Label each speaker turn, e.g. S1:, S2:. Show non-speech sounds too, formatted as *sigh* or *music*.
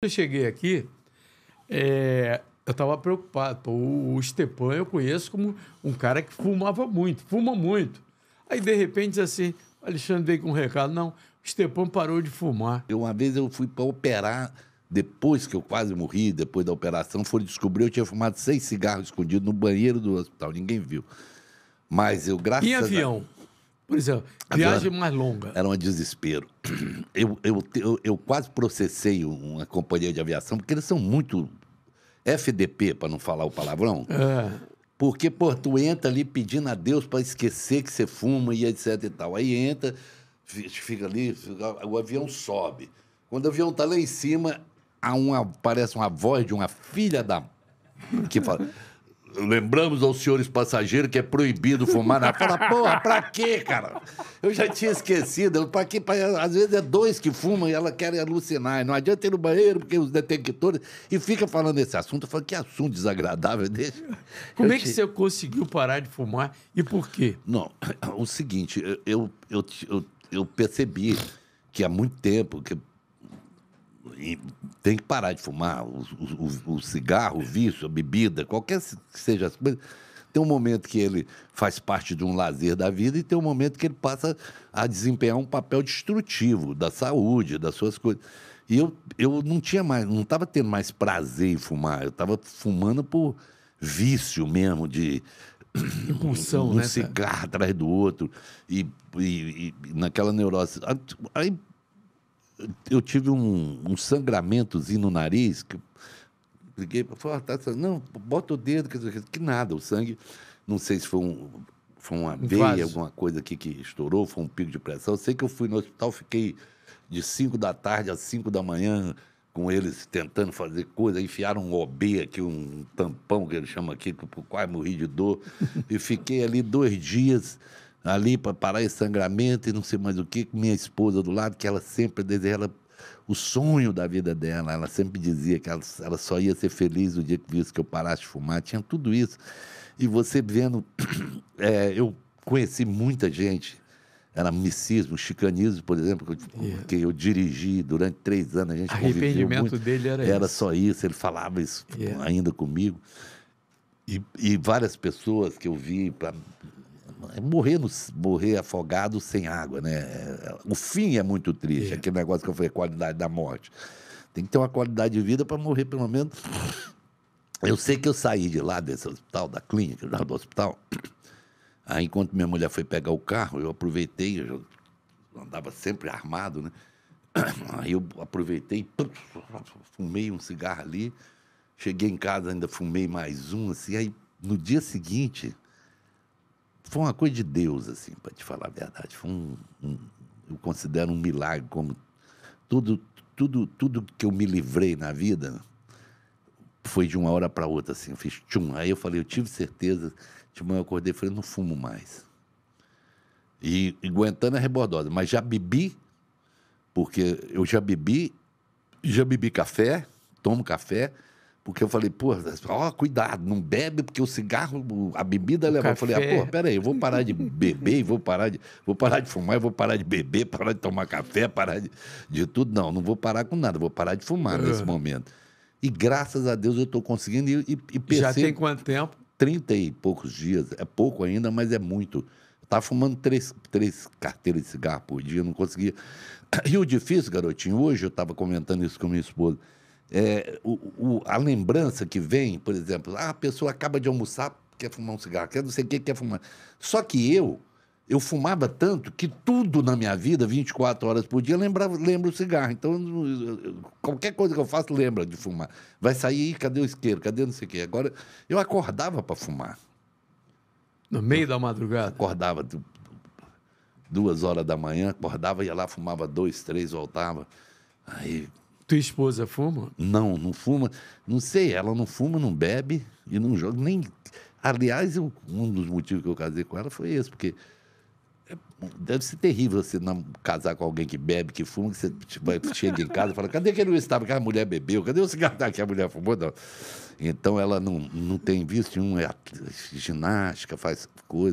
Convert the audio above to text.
S1: eu cheguei aqui, é, eu estava preocupado. Pô, o, o Stepan eu conheço como um cara que fumava muito, fuma muito. Aí, de repente, diz assim, Alexandre veio com um recado. Não, o Stepan parou de fumar. Eu, uma vez eu fui para operar, depois que eu quase morri, depois da operação, foram descobrir eu tinha fumado seis cigarros escondidos no banheiro do hospital. Ninguém viu. Mas eu, graças em avião. a... Por exemplo, viagem mais longa. Era um desespero. *clears throat* Eu, eu, eu, eu, quase processei uma companhia de aviação, porque eles são muito FDP, para não falar o palavrão. É. Porque, pô, tu entra ali pedindo a Deus para esquecer que você fuma e etc e tal. Aí entra, fica ali, fica, o avião sobe. Quando o avião tá lá em cima, há uma, parece uma voz de uma filha da... Que fala... Lembramos aos senhores passageiros que é proibido fumar na fala, *laughs* porra, pra quê, cara? Eu já tinha esquecido. pra quê? Pra... às vezes é dois que fumam e ela quer alucinar. E não adianta ir no banheiro, porque os detectores. E fica falando esse assunto. Eu falo, que assunto desagradável desse. Como eu é que te... você conseguiu parar de fumar e por quê? Não, *clears throat* é o seguinte, eu, eu, eu, eu percebi que há muito tempo, que tem que parar de fumar. O, o, o cigarro, o vício, a bebida, qualquer que seja as coisas. Tem um momento que ele faz parte de um lazer da vida e tem um momento que ele passa a desempenhar um papel destrutivo da saúde, das suas coisas. E eu, eu não tinha mais, não estava tendo mais prazer em fumar, eu estava fumando por vício mesmo, de *clears throat* Impulsão, um, um né, cigarro atrás do outro e, e, e naquela neurose. Aí eu tive um, um sangramentozinho no nariz, que liguei para falar, ah, tá, não, bota o dedo, que, que nada, o sangue, não sei se foi, um, foi uma um veia, vaso. alguma coisa aqui que estourou, foi um pico de pressão. Eu sei que eu fui no hospital, fiquei de 5 da tarde às 5 da manhã com eles tentando fazer coisa, enfiaram um OB aqui, um tampão que eles chamam aqui, que eu quase morri de dor, *laughs* e fiquei ali dois dias ali para parar esse sangramento e não sei mais o que, minha esposa do lado, que ela sempre desejava o sonho da vida dela. Ela sempre dizia que ela, ela só ia ser feliz o dia que visse que eu parasse de fumar. Tinha tudo isso. E você vendo, *coughs* é, eu conheci muita gente. Era micismo, chicanismo, por exemplo, que eu, é. que eu dirigi durante três anos. A gente Arrependimento muito. dele era, era isso. só isso, ele falava isso yeah. É. ainda comigo. E, e, várias pessoas que eu vi, pra, é morrer, no, morrer afogado sem água, né? É, o fim é muito triste, é. aquele negócio que eu falei, qualidade da morte. Tem que ter uma qualidade de vida para morrer, pelo menos. Eu sei que eu saí de lá desse hospital, da clínica, do hospital. Aí, enquanto minha mulher foi pegar o carro, eu aproveitei, eu andava sempre armado, né? Aí eu aproveitei, fumei um cigarro ali, cheguei em casa, ainda fumei mais um, assim. Aí, no dia seguinte, foi uma coisa de Deus, assim, para te falar a verdade. Foi um, um, eu considero um milagre, como tudo, tudo, tudo que eu me livrei na vida foi de uma hora para outra, assim. Eu fiz tchum. Aí eu falei, eu tive certeza. De manhã eu acordei e falei, não fumo mais. E, e aguentando a rebordosa. Mas já bebi, porque eu já bebi, já bebi café, tomo café, porque eu falei, pô, ó, cuidado, não bebe, porque o cigarro, a bebida leva. Eu falei, ah, pô, peraí, eu vou parar de beber e vou parar de, vou parar de fumar, eu vou parar de beber, parar de tomar café, parar de, de tudo. Não, não vou parar com nada, vou parar de fumar nesse momento. E graças a Deus eu estou conseguindo. E, e, e Já tem quanto tempo? Trinta e poucos dias. É pouco ainda, mas é muito. Estava fumando três, três carteiras de cigarro por dia, não conseguia. *clears throat* E o difícil, garotinho, hoje eu estava comentando isso com minha esposa é, o, o, a lembrança que vem, por exemplo, ah, a pessoa acaba de almoçar, quer fumar um cigarro, quer não sei o que, quer fumar. Só que eu, eu fumava tanto que tudo na minha vida, 24 horas por dia, lembrava, lembra o cigarro. Então, eu, eu, qualquer coisa que eu faço, lembra de fumar. Vai sair, cadê o isqueiro? Cadê não sei o quê? Agora, eu acordava para fumar. No meio eu, da madrugada? Acordava duas horas da manhã, acordava, ia lá, fumava dois, três, voltava. Aí tua esposa fuma? Não, não fuma. Não sei, ela não fuma, não bebe e não joga. Nem... Aliás, eu, um dos motivos que eu casei com ela foi esse, porque é, deve ser terrível você não casar com alguém que bebe, que fuma, que você tipo, chega em casa e fala, cadê aquele estava que a mulher bebeu? Cadê o cigarro que a mulher fumou? Não. Então ela não, não tem visto. nenhum, é ginástica, faz coisa.